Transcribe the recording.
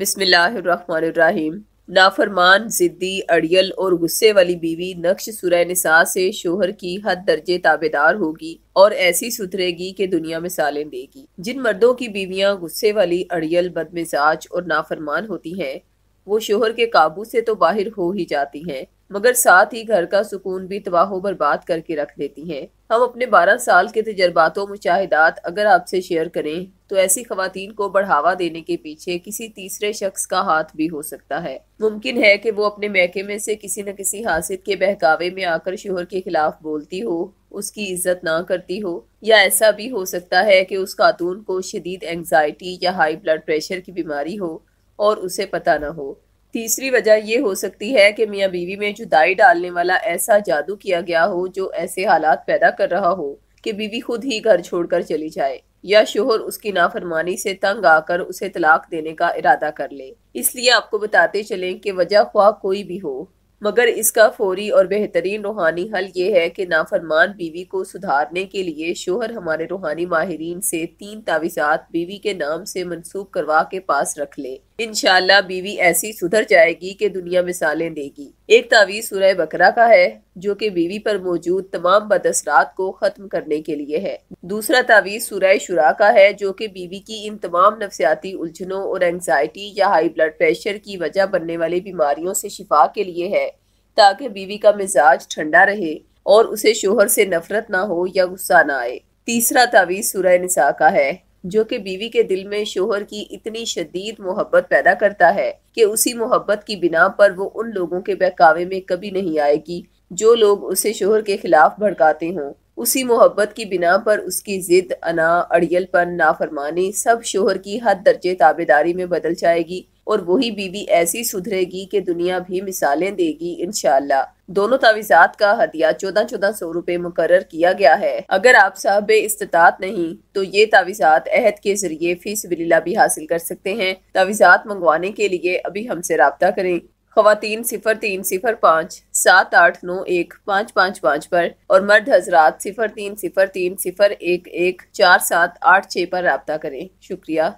बिस्मिल्लाहिर्रहमानिर्रहीम नाफरमान ज़िद्दी अड़ियल और गुस्से वाली बीवी नक्श सुरह नसा से शोहर की हद दर्जे ताबेदार होगी और ऐसी सुधरेगी कि दुनिया में सालें देगी जिन मर्दों की बीवियां गुस्से वाली अड़ियल बदमिजाज और नाफरमान होती हैं वो शोहर के काबू से तो बाहर हो ही जाती हैं मगर साथ ही घर का सुकून भी तबाह बर्बाद करके रख देती हैं हम अपने 12 साल के तजर्बात मुशाहिदात अगर आपसे शेयर करें तो ऐसी खातन को बढ़ावा देने के पीछे किसी तीसरे शख्स का हाथ भी हो सकता है मुमकिन है कि वो अपने महके में से किसी न किसी हासिल के बहकावे में आकर शोहर के खिलाफ बोलती हो उसकी इज्जत ना करती हो या ऐसा भी हो सकता है कि उस खातून को शदीद एंगजाइटी या हाई ब्लड प्रेशर की बीमारी हो और उसे पता ना हो तीसरी वजह यह हो सकती है कि मियाँ बीवी में जुदाई डालने वाला ऐसा जादू किया गया हो जो ऐसे हालात पैदा कर रहा हो कि बीवी खुद ही घर छोड़कर चली जाए या शोहर उसकी नाफरमानी से तंग आकर उसे तलाक देने का इरादा कर ले इसलिए आपको बताते चलें कि वजह ख्वाह कोई भी हो मगर इसका फौरी और बेहतरीन रूहानी हल ये है कि नाफरमान बीवी को सुधारने के लिए शोहर हमारे रूहानी माहरीन से तीन तावीज़ात बीवी के नाम से मनसूब करवा के पास रख ले इनशाला बीवी ऐसी सुधर जाएगी कि दुनिया मिसालें देगी एक तावीज़ सूरह बकरा का है जो कि बीवी पर मौजूद तमाम बदसरात को ख़त्म करने के लिए है दूसरा तावीज़ सुरह शुरा का है जो कि बीवी की इन तमाम नफसियाती उलझनों और एंगजाइटी या हाई ब्लड प्रेशर की वजह बनने वाली बीमारियों से शिफा के लिए है ताकि बीवी का मिजाज ठंडा रहे और उसे शोहर से नफरत ना हो या गुस्सा ना आए तीसरा तावीज़ सुरह नसा का है जो कि बीवी के दिल में शोहर की इतनी शदीद मोहब्बत पैदा करता है कि उसी मोहब्बत की बिना पर वो उन लोगों के बहकावे में कभी नहीं आएगी जो लोग उसे शोहर के खिलाफ भड़काते हों उसी मोहब्बत की बिना पर उसकी जिद अना अड़ियलपन नाफरमानी सब शोहर की हद दर्जे ताबेदारी में बदल जाएगी और वही बीवी ऐसी सुधरेगी कि दुनिया भी मिसालें देगी इनशाला दोनों तावीजात का हदिया चौदह चौदह सौ रुपए मुकर किया गया है अगर आप साहब इस्तात नहीं तो ये तावीजात अहद के जरिए फीस बिलीला भी हासिल कर सकते हैं तावीजात मंगवाने के लिए अभी हमसे रबता करें खातन सिफर तीन सिफर पाँच सात आठ नौ एक पाँच पाँच पाँच पर और मर्द हजरात सिफर तीन सिफर तीन सिफर एक एक चार सात आठ छः पर रबता करें शुक्रिया